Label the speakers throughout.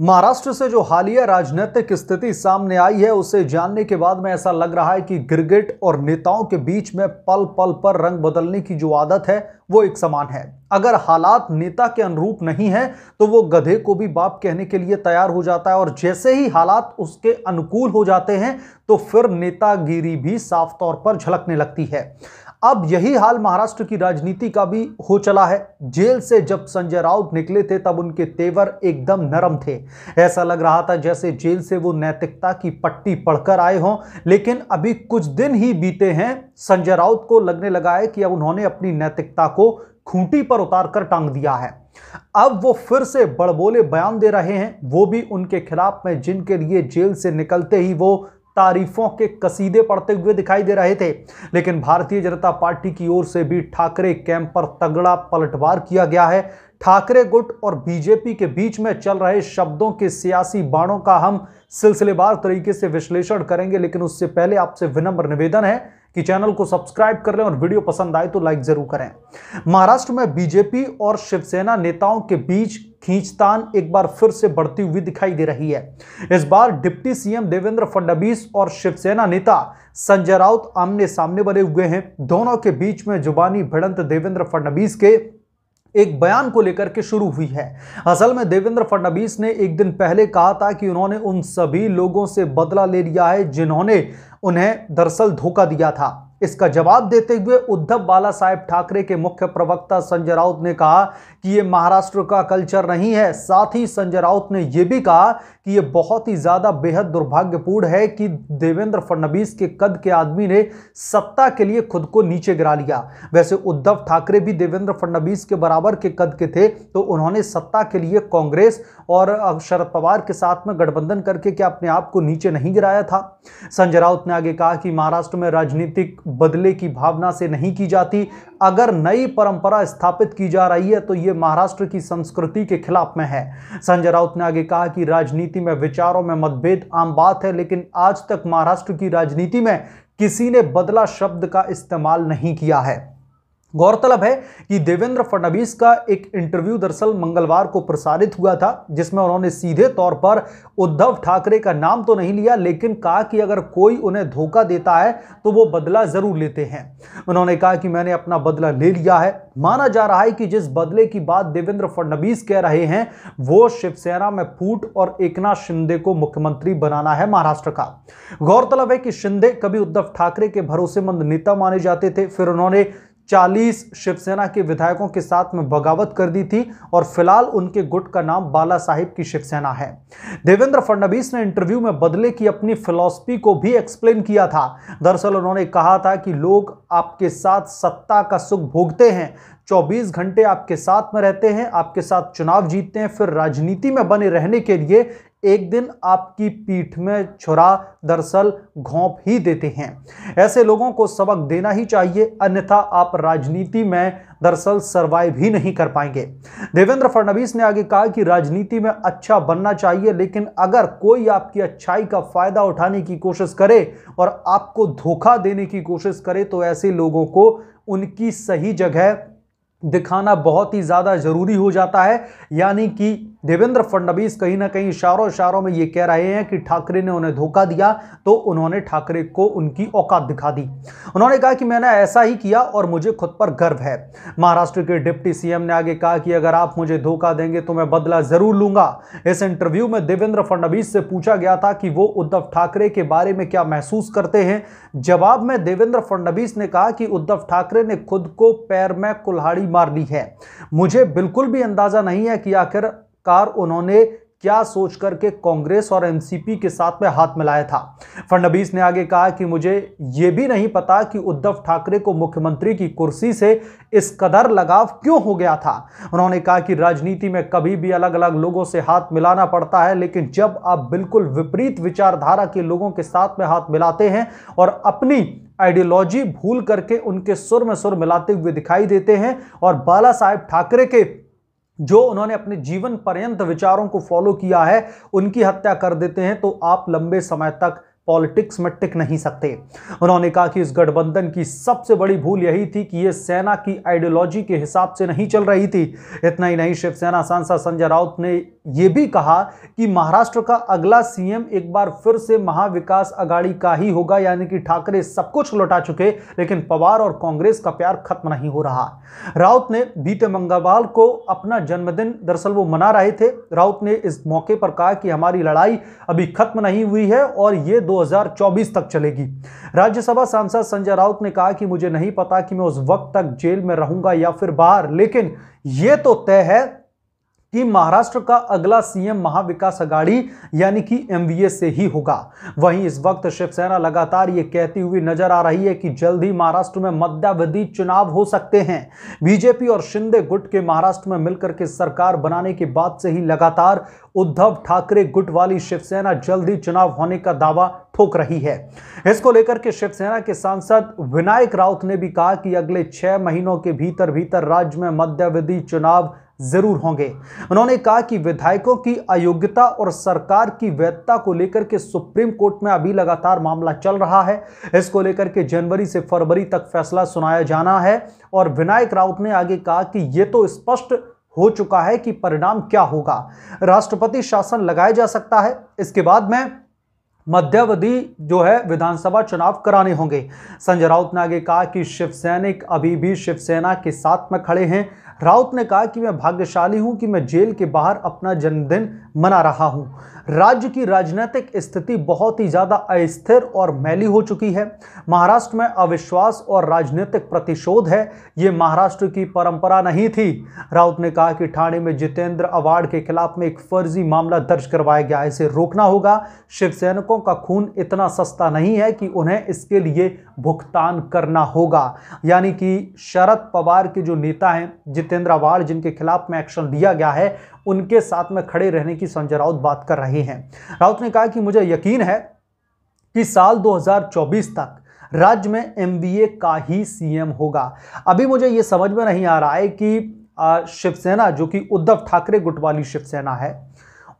Speaker 1: महाराष्ट्र से जो हालिया राजनीतिक स्थिति सामने आई है उसे जानने के बाद में ऐसा लग रहा है कि गिरगिट और नेताओं के बीच में पल पल पर रंग बदलने की जो आदत है वो एक समान है अगर हालात नेता के अनुरूप नहीं है तो वो गधे को भी बाप कहने के लिए तैयार हो जाता है और जैसे ही हालात उसके अनुकूल हो जाते हैं तो फिर नेतागिरी भी साफ तौर पर झलकने लगती है अब यही हाल महाराष्ट्र की राजनीति का भी हो चला है जेल से जब संजय राउत निकले थे तब उनके तेवर एकदम नरम थे ऐसा लग रहा था जैसे जेल से वो नैतिकता की पट्टी पढ़कर आए हों लेकिन अभी कुछ दिन ही बीते हैं संजय राउत को लगने लगा है कि अब उन्होंने अपनी नैतिकता को खूंटी पर उतार कर टांग दिया है अब वो फिर से बड़बोले बयान दे रहे हैं वो भी उनके खिलाफ में जिनके लिए जेल से निकलते ही वो तारीफों के कसीदे पढ़ते हुए दिखाई दे रहे थे लेकिन भारतीय जनता पार्टी की ओर से भी ठाकरे कैंप पर तगड़ा पलटवार किया गया है ठाकरे गुट और बीजेपी के बीच में चल रहे शब्दों के सियासी बाणों का हम सिलसिलेवार तरीके से विश्लेषण करेंगे लेकिन उससे पहले आपसे विनम्र निवेदन है कि चैनल को सब्सक्राइब कर लें और वीडियो पसंद आए तो लाइक जरूर करें महाराष्ट्र में बीजेपी और शिवसेना नेताओं के बीच खींचतान एक बार फिर से बढ़ती हुई दिखाई दे रही है इस बार डिप्टी सीएम देवेंद्र फडणवीस और शिवसेना नेता संजय राउत आमने सामने बने हुए हैं दोनों के बीच में जुबानी भिड़ंत देवेंद्र फडणवीस के एक बयान को लेकर के शुरू हुई है असल में देवेंद्र फडणवीस ने एक दिन पहले कहा था कि उन्होंने उन सभी लोगों से बदला ले लिया है जिन्होंने उन्हें दरअसल धोखा दिया था इसका जवाब देते हुए उद्धव बाला साहेब ठाकरे के मुख्य प्रवक्ता संजय राउत ने कहा कि ये महाराष्ट्र का कल्चर नहीं है साथ ही संजय राउत ने यह भी कहा कि ये बहुत ही ज़्यादा बेहद दुर्भाग्यपूर्ण है कि देवेंद्र फडणवीस के कद के आदमी ने सत्ता के लिए खुद को नीचे गिरा लिया वैसे उद्धव ठाकरे भी देवेंद्र फडणवीस के बराबर के कद के थे तो उन्होंने सत्ता के लिए कांग्रेस और शरद पवार के साथ में गठबंधन करके क्या अपने आप को नीचे नहीं गिराया था संजय राउत ने आगे कहा कि महाराष्ट्र में राजनीतिक बदले की भावना से नहीं की जाती अगर नई परंपरा स्थापित की जा रही है तो ये ये महाराष्ट्र की संस्कृति के खिलाफ में है संजय राउत ने आगे कहा कि राजनीति में विचारों में मतभेद आम बात है लेकिन आज तक महाराष्ट्र की राजनीति में किसी ने बदला शब्द का इस्तेमाल नहीं किया है गौरतलब है कि देवेंद्र फडणवीस का एक इंटरव्यू दरअसल मंगलवार को प्रसारित हुआ था जिसमें उन्होंने सीधे तौर पर उद्धव ठाकरे का नाम तो नहीं लिया लेकिन कहा कि अगर कोई उन्हें धोखा देता है तो वो बदला जरूर लेते हैं उन्होंने कहा कि मैंने अपना बदला ले लिया है माना जा रहा है कि जिस बदले की बात देवेंद्र फडणवीस कह रहे हैं वो शिवसेना में फूट और एक शिंदे को मुख्यमंत्री बनाना है महाराष्ट्र का गौरतलब है कि शिंदे कभी उद्धव ठाकरे के भरोसेमंद नेता माने जाते थे फिर उन्होंने 40 शिवसेना के विधायकों के साथ में बगावत कर दी थी और फिलहाल उनके गुट का नाम बाला साहिब की शिवसेना है देवेंद्र फडणवीस ने इंटरव्यू में बदले की अपनी फिलॉसफी को भी एक्सप्लेन किया था दरअसल उन्होंने कहा था कि लोग आपके साथ सत्ता का सुख भोगते हैं 24 घंटे आपके साथ में रहते हैं आपके साथ चुनाव जीतते हैं फिर राजनीति में बने रहने के लिए एक दिन आपकी पीठ में छुरा दरअसल घोंप ही देते हैं ऐसे लोगों को सबक देना ही चाहिए अन्यथा आप राजनीति में दरअसल सर्वाइव ही नहीं कर पाएंगे देवेंद्र फडणवीस ने आगे कहा कि राजनीति में अच्छा बनना चाहिए लेकिन अगर कोई आपकी अच्छाई का फायदा उठाने की कोशिश करे और आपको धोखा देने की कोशिश करे तो ऐसे लोगों को उनकी सही जगह दिखाना बहुत ही ज़्यादा ज़रूरी हो जाता है यानी कि देवेंद्र फडणवीस कहीं ना कहीं इशारों इशारों में ये कह रहे हैं कि ठाकरे ने उन्हें धोखा दिया तो उन्होंने ठाकरे को उनकी औकात दिखा दी उन्होंने कहा कि मैंने ऐसा ही किया और मुझे खुद पर गर्व है महाराष्ट्र के डिप्टी सीएम ने आगे कहा कि अगर आप मुझे धोखा देंगे तो मैं बदला जरूर लूंगा इस इंटरव्यू में देवेंद्र फडणवीस से पूछा गया था कि वो उद्धव ठाकरे के बारे में क्या महसूस करते हैं जवाब में देवेंद्र फडणवीस ने कहा कि उद्धव ठाकरे ने खुद को पैर में कुल्हाड़ी मार ली है मुझे बिल्कुल भी अंदाजा नहीं है कि आखिर कार उन्होंने क्या सोच करके कांग्रेस और एनसीपी के साथ में हाथ मिलाया था फडनवीस ने आगे कहा कि मुझे ये भी नहीं पता कि उद्धव ठाकरे को मुख्यमंत्री की कुर्सी से इस कदर लगाव क्यों हो गया था उन्होंने कहा कि राजनीति में कभी भी अलग अलग लोगों से हाथ मिलाना पड़ता है लेकिन जब आप बिल्कुल विपरीत विचारधारा के लोगों के साथ में हाथ मिलाते हैं और अपनी आइडियोलॉजी भूल करके उनके सुर में सुर मिलाते हुए दिखाई देते हैं और बाला साहेब ठाकरे के जो उन्होंने अपने जीवन पर्यंत विचारों को फॉलो किया है उनकी हत्या कर देते हैं तो आप लंबे समय तक पॉलिटिक्स में टिक नहीं सकते उन्होंने कहा कि इस गठबंधन की सबसे बड़ी भूल यही थी कि यह सेना की आइडियोलॉजी के हिसाब से नहीं चल रही थी इतना ही नहीं शिवसेना सांसद संजय राउत ने यह भी कहा कि महाराष्ट्र का अगला सीएम एक बार फिर से महाविकास अघाड़ी का ही होगा यानी कि ठाकरे सब कुछ लौटा चुके लेकिन पवार और कांग्रेस का प्यार खत्म नहीं हो रहा राउत ने बीते मंगलवार को अपना जन्मदिन दरअसल वो मना रहे थे राउत ने इस मौके पर कहा कि हमारी लड़ाई अभी खत्म नहीं हुई है और ये दो 2024 तक चलेगी राज्यसभा सांसद संजय राउत ने कहा कि मुझे नहीं पता कि मैं उस वक्त तक जेल में रहूंगा या फिर बाहर लेकिन यह तो तय है कि महाराष्ट्र का अगला सीएम महाविकास अगाड़ी यानी कि एमवीए से ही होगा वहीं इस वक्त शिवसेना लगातार ये कहती हुई नजर आ रही है कि जल्द ही महाराष्ट्र में मध्यावधि चुनाव हो सकते हैं बीजेपी और शिंदे गुट के महाराष्ट्र में मिलकर के सरकार बनाने के बाद से ही लगातार उद्धव ठाकरे गुट वाली शिवसेना जल्द ही चुनाव होने का दावा ठोक रही है इसको लेकर के शिवसेना के सांसद विनायक राउत ने भी कहा कि अगले छह महीनों के भीतर भीतर राज्य में मध्यावधि चुनाव जरूर होंगे उन्होंने कहा कि विधायकों की अयोग्यता और सरकार की वैधता को लेकर के सुप्रीम कोर्ट में अभी लगातार मामला चल रहा है इसको लेकर के जनवरी से फरवरी तक फैसला सुनाया जाना है और विनायक राउत ने आगे कहा कि यह तो स्पष्ट हो चुका है कि परिणाम क्या होगा राष्ट्रपति शासन लगाया जा सकता है इसके बाद में मध्यावधि जो है विधानसभा चुनाव कराने होंगे संजय राउत ने आगे कहा कि शिव सैनिक अभी भी शिवसेना के साथ में खड़े हैं राउत ने कहा कि मैं भाग्यशाली हूं कि मैं जेल के बाहर अपना जन्मदिन मना रहा हूं राज्य की राजनीतिक स्थिति बहुत ही ज़्यादा अस्थिर और मैली हो चुकी है महाराष्ट्र में अविश्वास और राजनीतिक प्रतिशोध है ये महाराष्ट्र की परंपरा नहीं थी राउत ने कहा कि ठाणे में जितेंद्र अवार्ड के खिलाफ में एक फर्जी मामला दर्ज करवाया गया इसे रोकना होगा शिवसेना को लोगों का खून इतना सस्ता नहीं है कि उन्हें इसके लिए भुगतान करना होगा यानी कि शरद पवार के जो नेता हैं जितेंद्र आवाड़ जिनके खिलाफ में एक्शन लिया गया है उनके साथ में खड़े रहने की संजय राउत बात कर रहे हैं राउत ने कहा कि मुझे यकीन है कि साल दो तक राज्य में एम का ही सी होगा अभी मुझे ये समझ में नहीं आ रहा है कि शिवसेना जो कि उद्धव ठाकरे गुट वाली शिवसेना है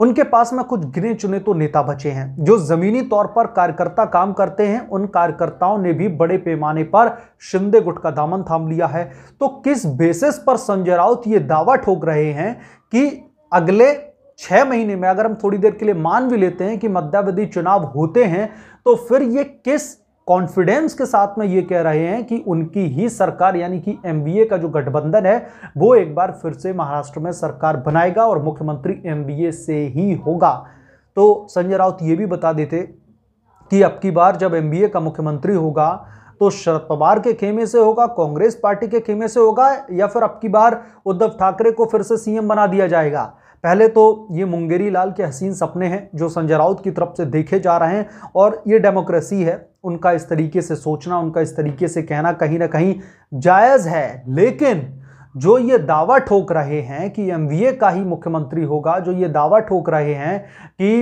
Speaker 1: उनके पास में कुछ गिने चुने तो नेता बचे हैं जो जमीनी तौर पर कार्यकर्ता काम करते हैं उन कार्यकर्ताओं ने भी बड़े पैमाने पर शिंदे गुट का दामन थाम लिया है तो किस बेसिस पर संजय राउत ये दावा ठोक रहे हैं कि अगले छह महीने में अगर हम थोड़ी देर के लिए मान भी लेते हैं कि मध्यावधि चुनाव होते हैं तो फिर ये किस कॉन्फिडेंस के साथ में ये कह रहे हैं कि उनकी ही सरकार यानी कि एमबीए का जो गठबंधन है वो एक बार फिर से महाराष्ट्र में सरकार बनाएगा और मुख्यमंत्री एमबीए से ही होगा तो संजय राउत ये भी बता देते कि अब की बार जब एमबीए का मुख्यमंत्री होगा तो शरद पवार के खेमे से होगा कांग्रेस पार्टी के खेमे से होगा या फिर अब की बार उद्धव ठाकरे को फिर से सीएम बना दिया जाएगा पहले तो ये मुंगेरी लाल के हसीन सपने हैं जो संजय राउत की तरफ से देखे जा रहे हैं और ये डेमोक्रेसी है उनका इस तरीके से सोचना उनका इस तरीके से कहना कहीं ना कहीं जायज़ है लेकिन जो ये दावा ठोक रहे हैं कि एमवीए का ही मुख्यमंत्री होगा जो ये दावा ठोक रहे हैं कि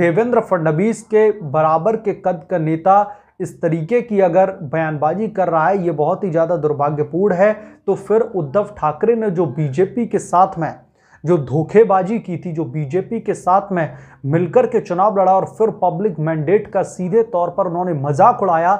Speaker 1: देवेंद्र फडणवीस के बराबर के कद का नेता इस तरीके की अगर बयानबाजी कर रहा है ये बहुत ही ज़्यादा दुर्भाग्यपूर्ण है तो फिर उद्धव ठाकरे ने जो बीजेपी के साथ में जो धोखेबाजी की थी जो बीजेपी के साथ में मिलकर के चुनाव लड़ा और फिर पब्लिक मैंडेट का सीधे तौर पर उन्होंने मजाक उड़ाया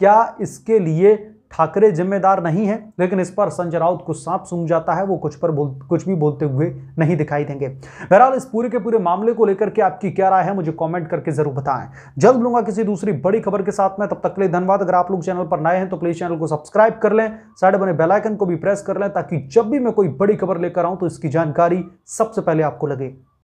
Speaker 1: क्या इसके लिए ठाकरे जिम्मेदार नहीं है लेकिन इस पर संजय राउत को सांप सूंघ जाता है वो कुछ पर बोल कुछ भी बोलते हुए नहीं दिखाई देंगे बहरहाल इस पूरे के पूरे मामले को लेकर के आपकी क्या राय है मुझे कमेंट करके जरूर बताएं जल्द लूंगा किसी दूसरी बड़ी खबर के साथ में तब तक के लिए धन्यवाद अगर आप लोग चैनल पर नए हैं तो प्लीज चैनल को सब्सक्राइब कर लें साइड बने बेलाइकन को भी प्रेस कर लें ताकि जब भी मैं कोई बड़ी खबर लेकर आऊं तो इसकी जानकारी सबसे पहले आपको लगे